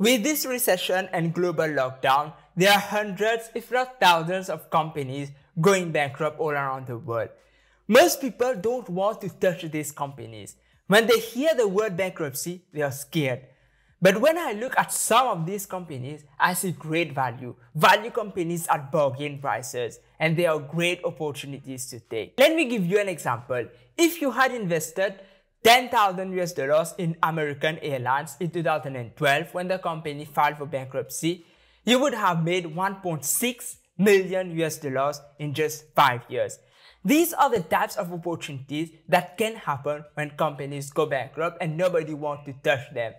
With this recession and global lockdown, there are hundreds, if not thousands, of companies going bankrupt all around the world. Most people don't want to touch these companies. When they hear the word bankruptcy, they are scared. But when I look at some of these companies, I see great value. Value companies at bargain prices, and they are great opportunities to take. Let me give you an example. If you had invested 10,000 US dollars in American Airlines in 2012 when the company filed for bankruptcy, you would have made 1.6 million US dollars in just 5 years. These are the types of opportunities that can happen when companies go bankrupt and nobody wants to touch them.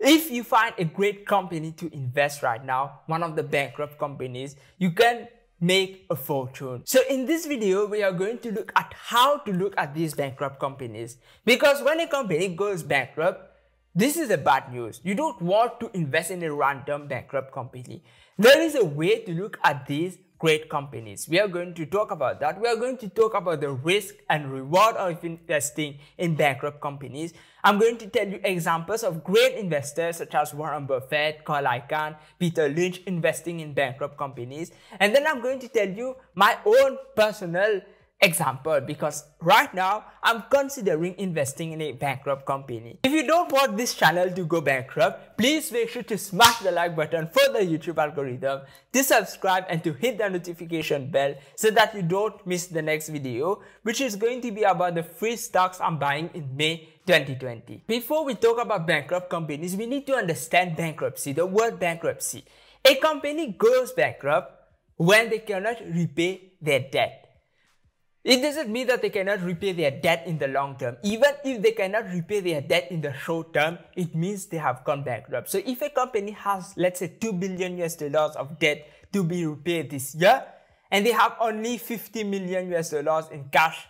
If you find a great company to invest right now, one of the bankrupt companies, you can make a fortune. So in this video, we are going to look at how to look at these bankrupt companies. Because when a company goes bankrupt, this is a bad news. You don't want to invest in a random bankrupt company. There is a way to look at these great companies. We are going to talk about that. We are going to talk about the risk and reward of investing in bankrupt companies. I'm going to tell you examples of great investors such as Warren Buffett, Carl Icahn, Peter Lynch investing in bankrupt companies. And then I'm going to tell you my own personal Example, because right now I'm considering investing in a bankrupt company. If you don't want this channel to go bankrupt, please make sure to smash the like button for the YouTube algorithm, to subscribe and to hit the notification bell so that you don't miss the next video, which is going to be about the free stocks I'm buying in May 2020. Before we talk about bankrupt companies, we need to understand bankruptcy, the word bankruptcy. A company goes bankrupt when they cannot repay their debt. It doesn't mean that they cannot repay their debt in the long term. Even if they cannot repay their debt in the short term, it means they have gone bankrupt. So if a company has, let's say, 2 billion US dollars of debt to be repaid this year, and they have only 50 million US dollars in cash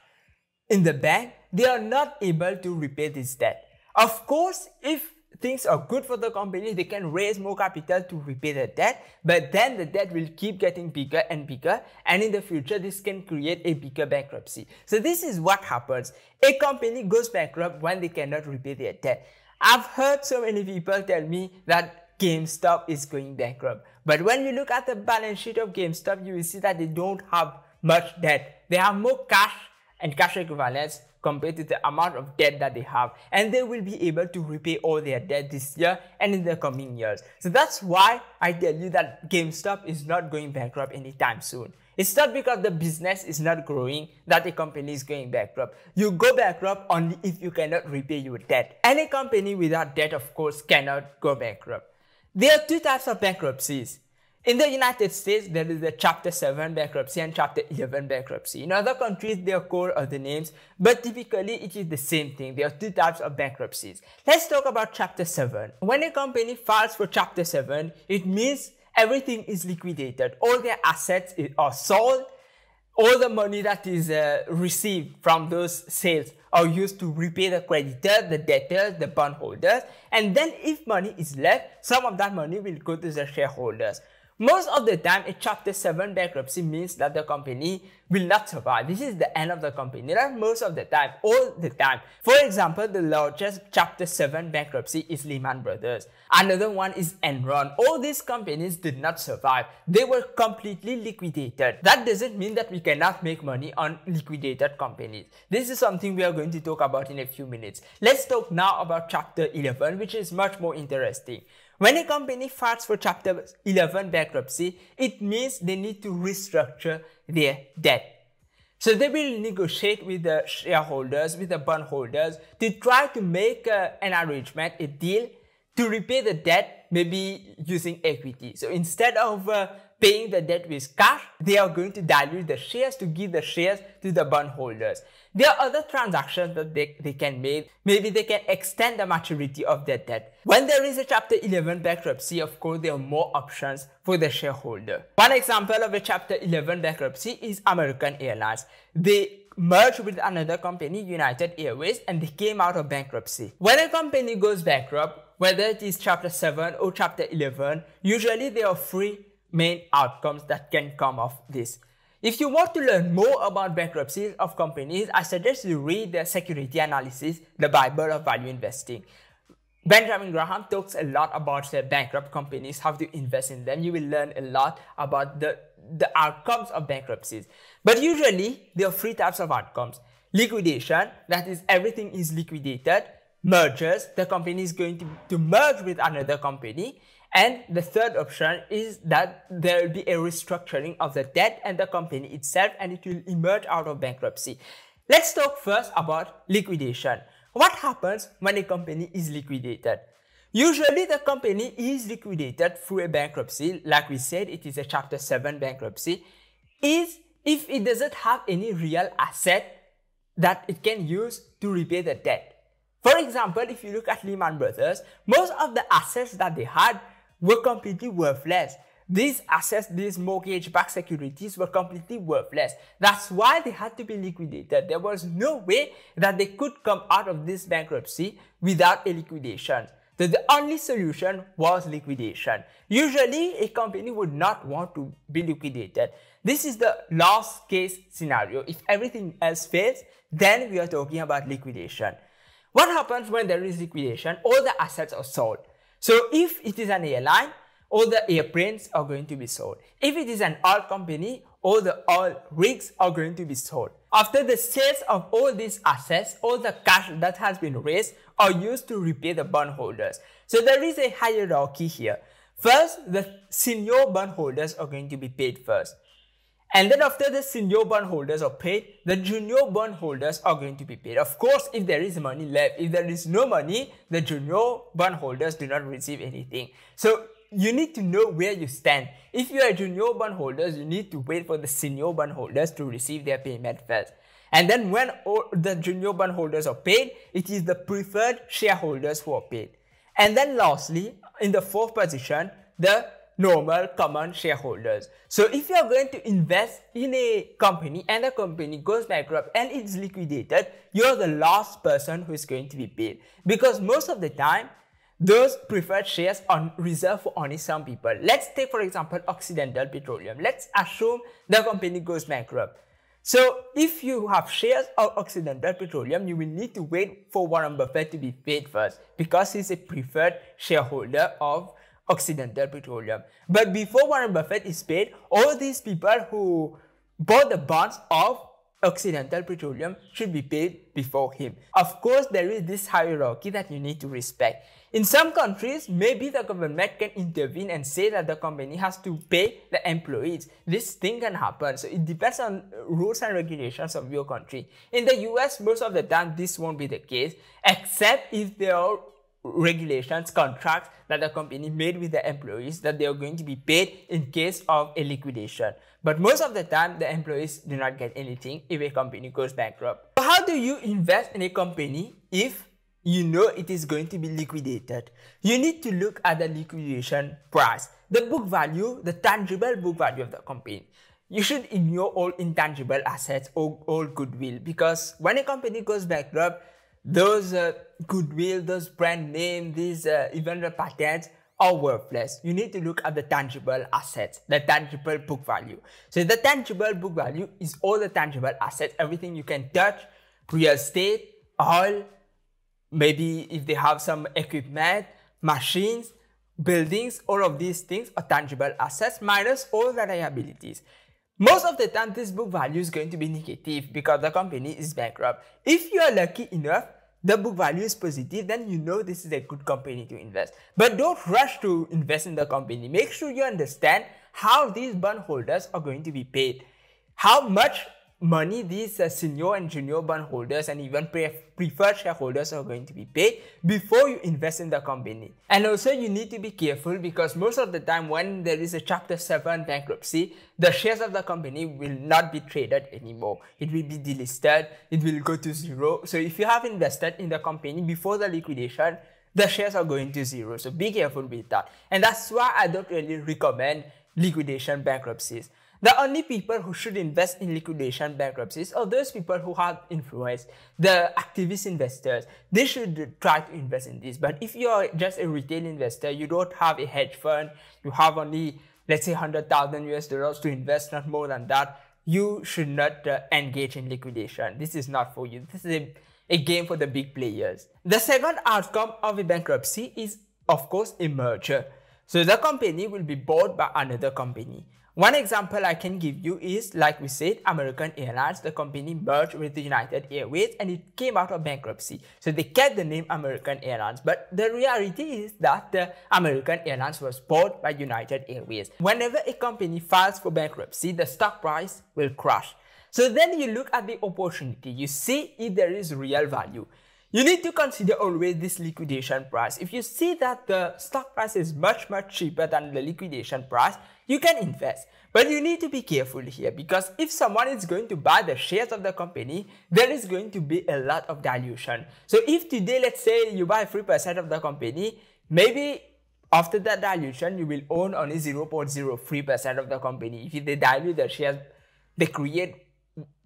in the bank, they are not able to repay this debt. Of course, if things are good for the company, they can raise more capital to repay the debt, but then the debt will keep getting bigger and bigger, and in the future, this can create a bigger bankruptcy. So this is what happens. A company goes bankrupt when they cannot repay their debt. I've heard so many people tell me that GameStop is going bankrupt. But when you look at the balance sheet of GameStop, you will see that they don't have much debt. They have more cash and cash equivalents compared to the amount of debt that they have. And they will be able to repay all their debt this year and in the coming years. So that's why I tell you that GameStop is not going bankrupt anytime soon. It's not because the business is not growing that a company is going bankrupt. You go bankrupt only if you cannot repay your debt. Any company without debt, of course, cannot go bankrupt. There are two types of bankruptcies. In the United States, there is the Chapter 7 bankruptcy and Chapter 11 bankruptcy. In other countries, they called other names, but typically it is the same thing. There are two types of bankruptcies. Let's talk about Chapter 7. When a company files for Chapter 7, it means everything is liquidated. All their assets are sold. All the money that is uh, received from those sales are used to repay the creditors, the debtors, the bondholders. And then if money is left, some of that money will go to the shareholders. Most of the time, a Chapter 7 bankruptcy means that the company will not survive. This is the end of the company, not most of the time, all the time. For example, the largest Chapter 7 bankruptcy is Lehman Brothers. Another one is Enron. All these companies did not survive. They were completely liquidated. That doesn't mean that we cannot make money on liquidated companies. This is something we are going to talk about in a few minutes. Let's talk now about Chapter 11, which is much more interesting. When a company files for Chapter 11 bankruptcy, it means they need to restructure their debt. So they will negotiate with the shareholders, with the bondholders, to try to make uh, an arrangement, a deal, to repay the debt, maybe using equity. So instead of uh, paying the debt with cash, they are going to dilute the shares to give the shares to the bondholders. There are other transactions that they, they can make. Maybe they can extend the maturity of their debt. When there is a Chapter 11 bankruptcy, of course, there are more options for the shareholder. One example of a Chapter 11 bankruptcy is American Airlines. They merged with another company, United Airways, and they came out of bankruptcy. When a company goes bankrupt, whether it is Chapter 7 or Chapter 11, usually they are free main outcomes that can come of this. If you want to learn more about bankruptcies of companies, I suggest you read the Security Analysis, the Bible of Value Investing. Benjamin Graham talks a lot about the bankrupt companies, how to invest in them. You will learn a lot about the, the outcomes of bankruptcies. But usually, there are three types of outcomes liquidation, that is, everything is liquidated, mergers, the company is going to, to merge with another company. And the third option is that there will be a restructuring of the debt and the company itself, and it will emerge out of bankruptcy. Let's talk first about liquidation. What happens when a company is liquidated? Usually, the company is liquidated through a bankruptcy. Like we said, it is a Chapter 7 bankruptcy. Is if it doesn't have any real asset that it can use to repay the debt. For example, if you look at Lehman Brothers, most of the assets that they had were completely worthless. These assets, these mortgage-backed securities were completely worthless. That's why they had to be liquidated. There was no way that they could come out of this bankruptcy without a liquidation. So the only solution was liquidation. Usually, a company would not want to be liquidated. This is the last case scenario. If everything else fails, then we are talking about liquidation. What happens when there is liquidation? All the assets are sold. So if it is an airline, all the airplanes are going to be sold. If it is an oil company, all the oil rigs are going to be sold. After the sales of all these assets, all the cash that has been raised are used to repay the bondholders. So there is a hierarchy here. First, the senior bondholders are going to be paid first. And then after the senior bond holders are paid, the junior bond holders are going to be paid. Of course, if there is money left, if there is no money, the junior bond holders do not receive anything. So you need to know where you stand. If you are junior bond holders, you need to wait for the senior bond holders to receive their payment first. And then when all the junior bond holders are paid, it is the preferred shareholders who are paid. And then lastly, in the fourth position, the normal common shareholders. So if you are going to invest in a company and the company goes bankrupt and it's liquidated, you're the last person who is going to be paid. Because most of the time, those preferred shares are reserved for only some people. Let's take, for example, Occidental Petroleum. Let's assume the company goes bankrupt. So if you have shares of Occidental Petroleum, you will need to wait for Warren Buffett to be paid first because he's a preferred shareholder of Occidental Petroleum. But before Warren Buffett is paid, all these people who bought the bonds of Occidental Petroleum should be paid before him. Of course, there is this hierarchy that you need to respect. In some countries, maybe the government can intervene and say that the company has to pay the employees. This thing can happen. So it depends on rules and regulations of your country. In the US, most of the time, this won't be the case, except if there are regulations, contracts that the company made with the employees that they are going to be paid in case of a liquidation. But most of the time, the employees do not get anything if a company goes bankrupt. So how do you invest in a company if you know it is going to be liquidated? You need to look at the liquidation price, the book value, the tangible book value of the company. You should ignore all intangible assets or all goodwill because when a company goes bankrupt, those uh, goodwill, those brand name, these uh, even the patents are worthless. You need to look at the tangible assets, the tangible book value. So the tangible book value is all the tangible assets, everything you can touch, real estate, oil, maybe if they have some equipment, machines, buildings, all of these things are tangible assets minus all the liabilities. Most of the time, this book value is going to be negative because the company is bankrupt. If you are lucky enough, the book value is positive, then you know this is a good company to invest. But don't rush to invest in the company. Make sure you understand how these bondholders are going to be paid, how much money these uh, senior and junior bond holders and even pre- preferred shareholders are going to be paid before you invest in the company. And also you need to be careful because most of the time when there is a chapter 7 bankruptcy, the shares of the company will not be traded anymore. It will be delisted, it will go to zero. So if you have invested in the company before the liquidation, the shares are going to zero. So be careful with that. And that's why I don't really recommend liquidation bankruptcies. The only people who should invest in liquidation bankruptcies are those people who have influence, the activist investors. They should try to invest in this. But if you're just a retail investor, you don't have a hedge fund, you have only, let's say, 100,000 US dollars to invest, not more than that, you should not uh, engage in liquidation. This is not for you. This is a, a game for the big players. The second outcome of a bankruptcy is, of course, a merger. So the company will be bought by another company. One example I can give you is, like we said, American Airlines, the company merged with the United Airways and it came out of bankruptcy. So they kept the name American Airlines. But the reality is that the American Airlines was bought by United Airways. Whenever a company files for bankruptcy, the stock price will crash. So then you look at the opportunity, you see if there is real value. You need to consider always this liquidation price. If you see that the stock price is much, much cheaper than the liquidation price, you can invest. But you need to be careful here because if someone is going to buy the shares of the company, there is going to be a lot of dilution. So if today, let's say you buy 3% of the company, maybe after that dilution, you will own only 0.03% of the company. If they dilute the shares, they create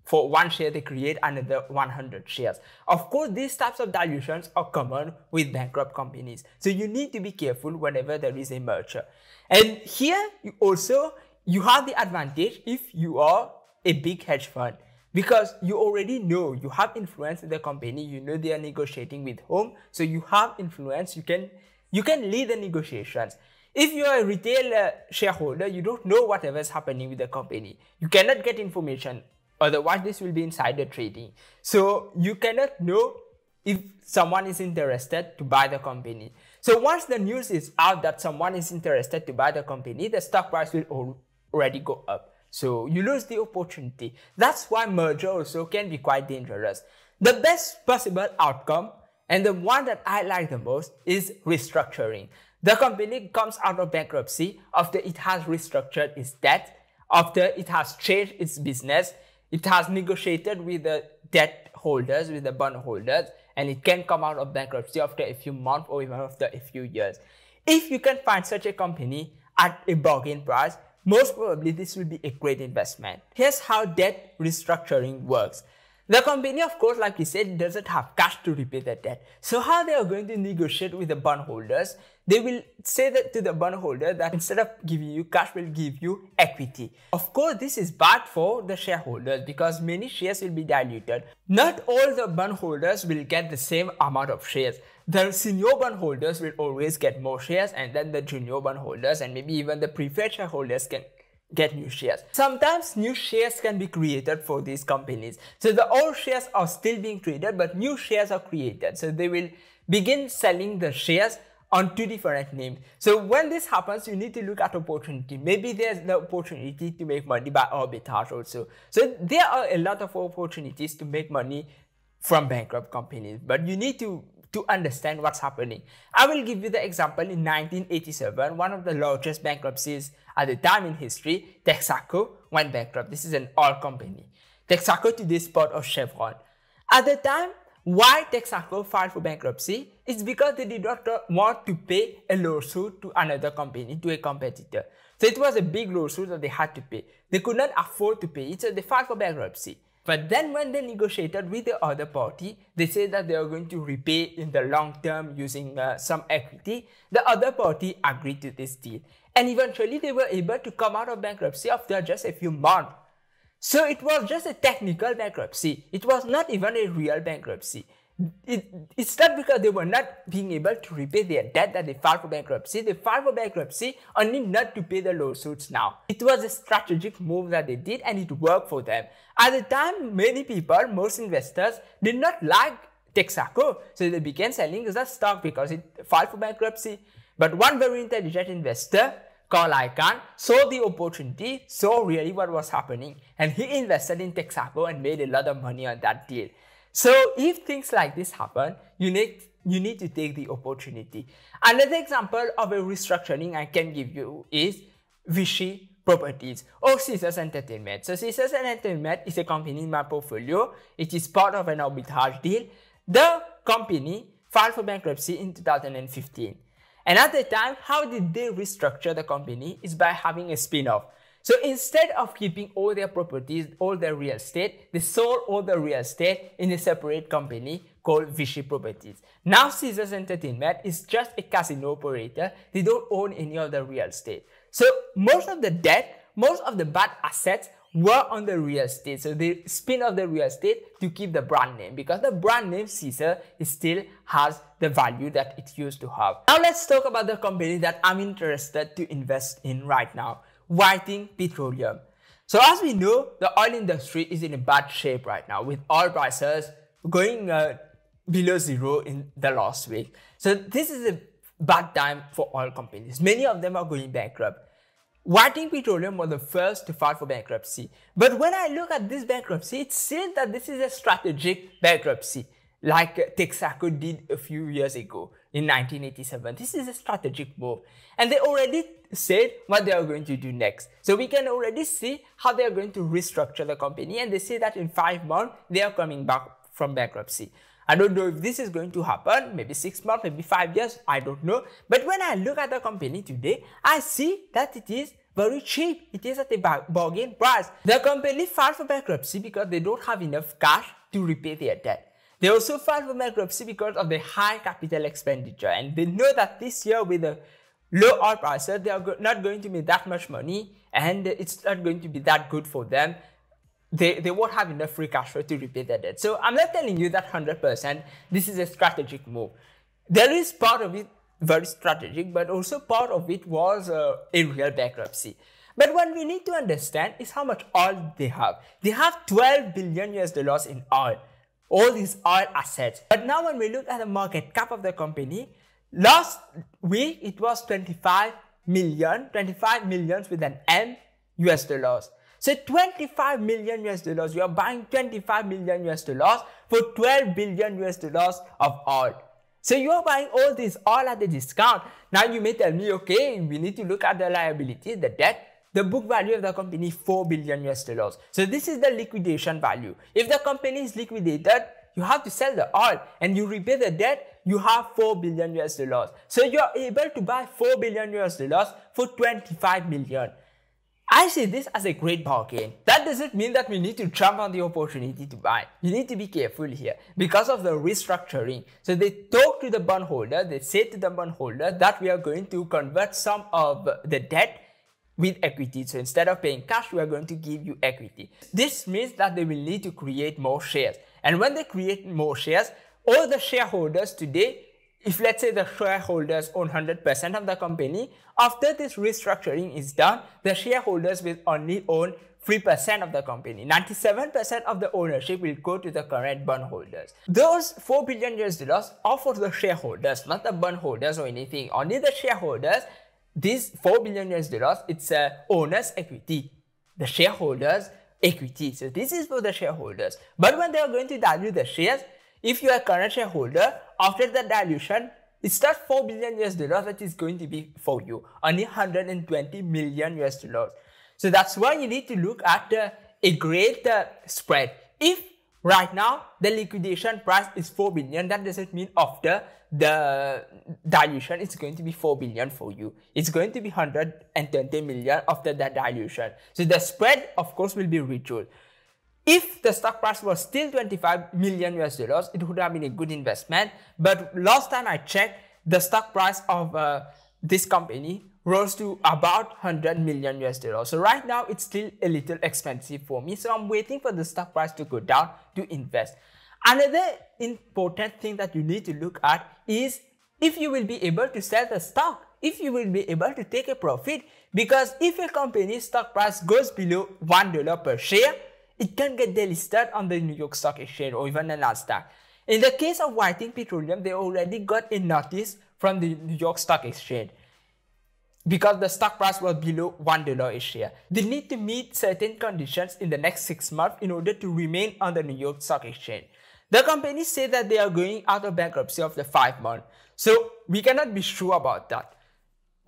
for one share they create another 100 shares of course these types of dilutions are common with bankrupt companies so you need to be careful whenever there is a merger and here you also you have the advantage if you are a big hedge fund because you already know you have influence in the company you know they are negotiating with whom so you have influence you can you can lead the negotiations if you are a retail uh, shareholder you don't know whatever is happening with the company you cannot get information Otherwise, this will be insider trading. So you cannot know if someone is interested to buy the company. So once the news is out that someone is interested to buy the company, the stock price will already go up. So you lose the opportunity. That's why merger also can be quite dangerous. The best possible outcome and the one that I like the most is restructuring. The company comes out of bankruptcy after it has restructured its debt, after it has changed its business, it has negotiated with the debt holders, with the bond holders, and it can come out of bankruptcy after a few months or even after a few years. If you can find such a company at a bargain price, most probably this will be a great investment. Here's how debt restructuring works. The company, of course, like we said, doesn't have cash to repay the debt. So how they are going to negotiate with the bondholders? They will say that to the bondholder that instead of giving you cash, will give you equity. Of course, this is bad for the shareholders because many shares will be diluted. Not all the bondholders will get the same amount of shares. The senior bondholders will always get more shares and then the junior bondholders and maybe even the preferred shareholders can get new shares. Sometimes new shares can be created for these companies. So the old shares are still being traded, but new shares are created. So they will begin selling the shares on two different names. So when this happens, you need to look at opportunity. Maybe there's the opportunity to make money by arbitrage also. So there are a lot of opportunities to make money from bankrupt companies, but you need to to understand what's happening. I will give you the example in 1987, one of the largest bankruptcies at the time in history, Texaco went bankrupt. This is an oil company. Texaco to this part of Chevron. At the time, why Texaco filed for bankruptcy is because they did not want to pay a lawsuit to another company, to a competitor. So it was a big lawsuit that they had to pay. They could not afford to pay it, so they filed for bankruptcy. But then when they negotiated with the other party, they say that they are going to repay in the long term using uh, some equity. The other party agreed to this deal. And eventually they were able to come out of bankruptcy after just a few months. So it was just a technical bankruptcy. It was not even a real bankruptcy it, it's not because they were not being able to repay their debt that they filed for bankruptcy. They filed for bankruptcy only not to pay the lawsuits now. It was a strategic move that they did and it worked for them. At the time, many people, most investors, did not like Texaco, so they began selling the stock because it filed for bankruptcy. But one very intelligent investor, Carl Icahn, saw the opportunity, saw really what was happening, and he invested in Texaco and made a lot of money on that deal. So if things like this happen, you need you need to take the opportunity. Another example of a restructuring I can give you is Vichy Properties or Caesars Entertainment. So Caesars Entertainment is a company in my portfolio. It is part of an arbitrage deal. The company filed for bankruptcy in 2015. And at the time, how did they restructure the company is by having a spin-off. So instead of keeping all their properties, all their real estate, they sold all the real estate in a separate company called Vichy Properties. Now Caesars Entertainment is just a casino operator. They don't own any of the real estate. So most of the debt, most of the bad assets were on the real estate. So they spin off the real estate to keep the brand name because the brand name Caesar still has the value that it used to have. Now let's talk about the company that I'm interested to invest in right now. Whiting Petroleum. So as we know, the oil industry is in a bad shape right now with oil prices going uh, below zero in the last week. So this is a bad time for oil companies. Many of them are going bankrupt. Whiting Petroleum was the first to file for bankruptcy. But when I look at this bankruptcy, it seems that this is a strategic bankruptcy, like Texaco did a few years ago in 1987. This is a strategic move. And they already said what they are going to do next. So we can already see how they are going to restructure the company. And they say that in five months, they are coming back from bankruptcy. I don't know if this is going to happen, maybe six months, maybe five years, I don't know. But when I look at the company today, I see that it is very cheap. It is at a bargain price. The company filed for bankruptcy because they don't have enough cash to repay their debt. They also filed for bankruptcy because of the high capital expenditure, and they know that this year with the low oil prices, they are go- not going to make that much money, and it's not going to be that good for them. They, they won't have enough free cash flow to repay their debt. So I'm not telling you that 100%. This is a strategic move. There is part of it very strategic, but also part of it was uh, a real bankruptcy. But what we need to understand is how much oil they have. They have 12 billion US dollars in oil. All these are assets. But now when we look at the market cap of the company, last week it was 25 million, 25 millions with an M US dollars. So 25 million US dollars, you are buying 25 million US dollars for 12 billion US dollars of oil. So you are buying all this all at the discount. Now you may tell me, okay, we need to look at the liability, the debt the book value of the company 4 billion US dollars. So this is the liquidation value. If the company is liquidated, you have to sell the all and you repay the debt, you have 4 billion US dollars. So you're able to buy 4 billion US dollars for 25 million. I see this as a great bargain. That doesn't mean that we need to jump on the opportunity to buy. You need to be careful here because of the restructuring. So they talk to the bondholder, they say to the bondholder that we are going to convert some of the debt with equity. So instead of paying cash, we are going to give you equity. This means that they will need to create more shares. And when they create more shares, all the shareholders today, if let's say the shareholders own 100% of the company, after this restructuring is done, the shareholders will only own 3% of the company. 97% of the ownership will go to the current bondholders. Those 4 billion US dollars are for the shareholders, not the bondholders or anything. Only the shareholders these 4 billion US dollars, it's a uh, owner's equity, the shareholders' equity. So this is for the shareholders. But when they are going to dilute the shares, if you are a current shareholder, after the dilution, it's not 4 billion US dollars that is going to be for you, only 120 million US dollars. So that's why you need to look at uh, a great uh, spread. If Right now, the liquidation price is 4 billion. That doesn't mean after the dilution, it's going to be 4 billion for you. It's going to be 120 million after that dilution. So the spread, of course, will be reduced. If the stock price was still 25 million US dollars, it would have been a good investment. But last time I checked, the stock price of uh, this company rose to about 100 million US dollars. So right now it's still a little expensive for me. So I'm waiting for the stock price to go down to invest. Another important thing that you need to look at is if you will be able to sell the stock, if you will be able to take a profit, because if a company's stock price goes below $1 per share, it can get delisted on the New York Stock Exchange or even the Nasdaq. In the case of Whiting Petroleum, they already got a notice from the New York Stock Exchange because the stock price was below $1 a share. They need to meet certain conditions in the next six months in order to remain on the New York Stock Exchange. The company said that they are going out of bankruptcy after five months, so we cannot be sure about that.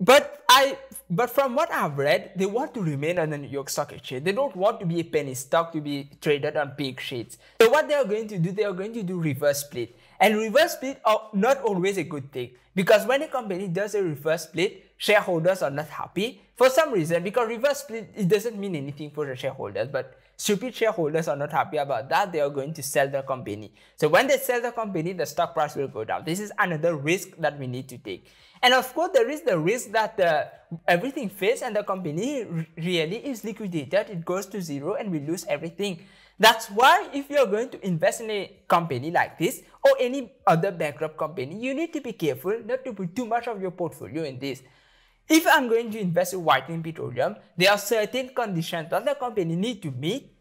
But I, but from what I've read, they want to remain on the New York Stock Exchange. They don't want to be a penny stock to be traded on big sheets. So what they are going to do, they are going to do reverse split. And reverse split are not always a good thing because when a company does a reverse split, shareholders are not happy for some reason because reverse split it doesn't mean anything for the shareholders but stupid shareholders are not happy about that they are going to sell the company so when they sell the company the stock price will go down this is another risk that we need to take and of course there is the risk that uh, everything fails and the company really is liquidated it goes to zero and we lose everything that's why if you're going to invest in a company like this or any other bankrupt company you need to be careful not to put too much of your portfolio in this if I'm going to invest in Whiting Petroleum, there are certain conditions that the company need to meet.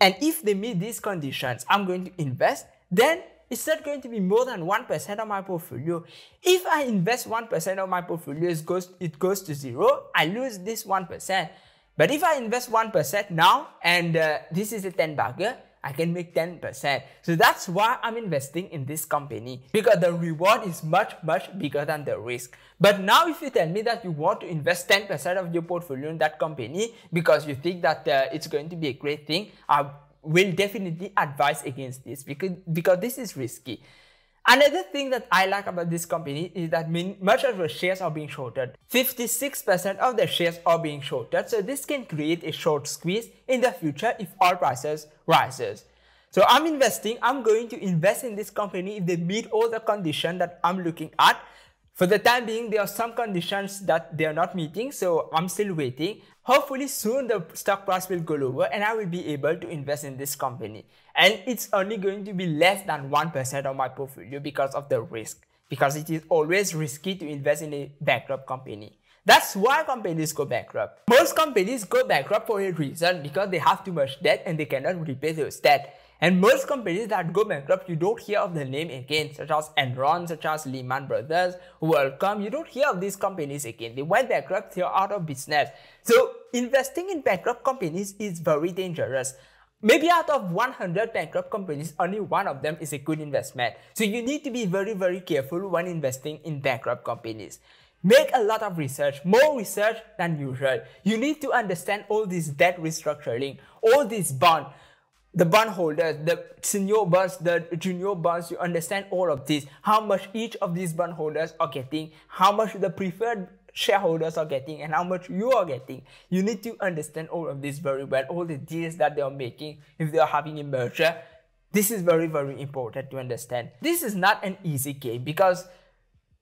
And if they meet these conditions, I'm going to invest, then it's not going to be more than 1% of my portfolio. If I invest 1% of my portfolio, it goes, it goes to zero, I lose this 1%. But if I invest 1% now, and uh, this is a 10 bagger, I can make 10%. So that's why I'm investing in this company because the reward is much, much bigger than the risk. But now if you tell me that you want to invest 10% of your portfolio in that company because you think that uh, it's going to be a great thing, I will definitely advise against this because, because this is risky. Another thing that I like about this company is that much of the shares are being shorted. 56% of the shares are being shorted, so this can create a short squeeze in the future if oil prices rises. So I'm investing, I'm going to invest in this company if they meet all the conditions that I'm looking at for the time being, there are some conditions that they are not meeting, so I'm still waiting. Hopefully soon the stock price will go lower and I will be able to invest in this company. And it's only going to be less than 1% of my portfolio because of the risk, because it is always risky to invest in a bankrupt company. That's why companies go bankrupt. Most companies go bankrupt for a reason because they have too much debt and they cannot repay those debt. And most companies that go bankrupt, you don't hear of their name again, such as Enron, such as Lehman Brothers, WorldCom. You don't hear of these companies again. They went bankrupt, they're out of business. So investing in bankrupt companies is very dangerous. Maybe out of 100 bankrupt companies, only one of them is a good investment. So you need to be very, very careful when investing in bankrupt companies. Make a lot of research, more research than usual. You need to understand all this debt restructuring, all this bond the bun holders, the senior buns, the junior buns, you understand all of this. How much each of these bun holders are getting, how much the preferred shareholders are getting, and how much you are getting. You need to understand all of this very well, all the deals that they are making if they are having a merger. This is very, very important to understand. This is not an easy game because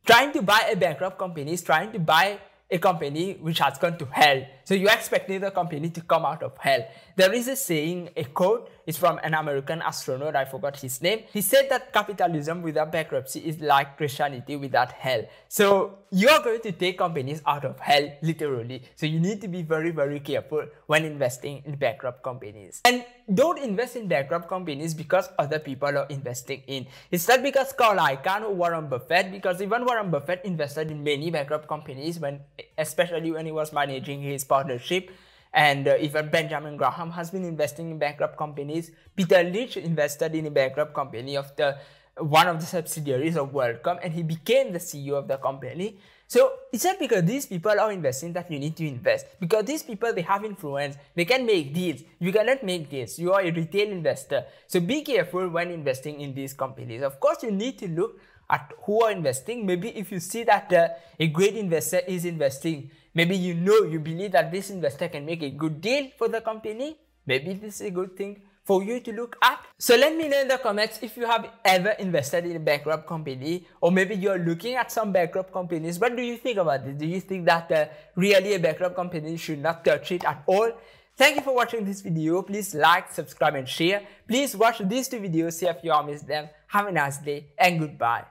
trying to buy a bankrupt company is trying to buy a company which has gone to hell so you expect neither company to come out of hell. There is a saying, a quote, is from an American astronaut, I forgot his name. He said that capitalism without bankruptcy is like Christianity without hell. So you're going to take companies out of hell, literally. So you need to be very, very careful when investing in bankrupt companies. And don't invest in bankrupt companies because other people are investing in. It's not because Carl Icahn or Warren Buffett, because even Warren Buffett invested in many bankrupt companies when, especially when he was managing his partnership. And uh, even Benjamin Graham has been investing in bankrupt companies. Peter Lynch invested in a bankrupt company of the one of the subsidiaries of WorldCom, and he became the CEO of the company. So it's not because these people are investing that you need to invest. Because these people, they have influence. They can make deals. You cannot make deals. You are a retail investor. So be careful when investing in these companies. Of course, you need to look at who are investing. Maybe if you see that uh, a great investor is investing, maybe you know you believe that this investor can make a good deal for the company. Maybe this is a good thing for you to look at. So let me know in the comments if you have ever invested in a bankrupt company or maybe you're looking at some bankrupt companies. What do you think about this? Do you think that uh, really a bankrupt company should not touch it at all? Thank you for watching this video. Please like, subscribe and share. Please watch these two videos, see if you all missed them. Have a nice day and goodbye.